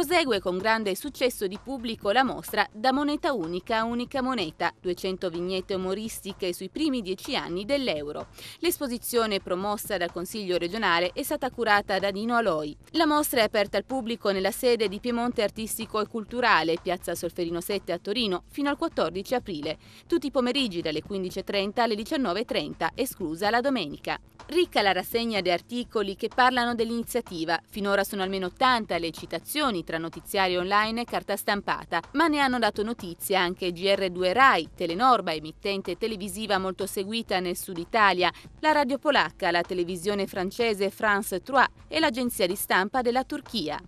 Prosegue con grande successo di pubblico la mostra Da moneta unica a unica moneta, 200 vignette umoristiche sui primi dieci anni dell'euro. L'esposizione promossa dal Consiglio regionale è stata curata da Dino Aloi. La mostra è aperta al pubblico nella sede di Piemonte Artistico e Culturale, piazza Solferino 7 a Torino, fino al 14 aprile, tutti i pomeriggi dalle 15.30 alle 19.30, esclusa la domenica. Ricca la rassegna di articoli che parlano dell'iniziativa. Finora sono almeno 80 le citazioni tra notiziari online e carta stampata, ma ne hanno dato notizia anche GR2 Rai, Telenorba, emittente televisiva molto seguita nel sud Italia, la radio polacca, la televisione francese France 3 e l'agenzia di stampa della Turchia.